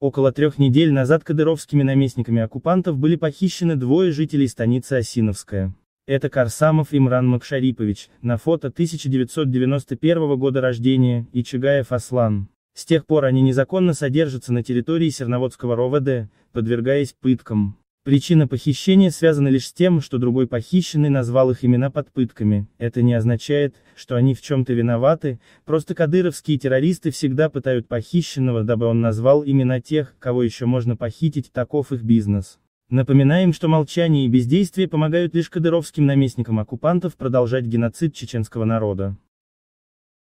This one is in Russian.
Около трех недель назад кадыровскими наместниками оккупантов были похищены двое жителей станицы Осиновская. Это Карсамов Имран Макшарипович, на фото 1991 года рождения, и Чагаев Аслан. С тех пор они незаконно содержатся на территории Серноводского РОВД, подвергаясь пыткам. Причина похищения связана лишь с тем, что другой похищенный назвал их имена под пытками. Это не означает, что они в чем-то виноваты, просто кадыровские террористы всегда пытают похищенного, дабы он назвал имена тех, кого еще можно похитить, таков их бизнес. Напоминаем, что молчание и бездействие помогают лишь кадыровским наместникам оккупантов продолжать геноцид чеченского народа.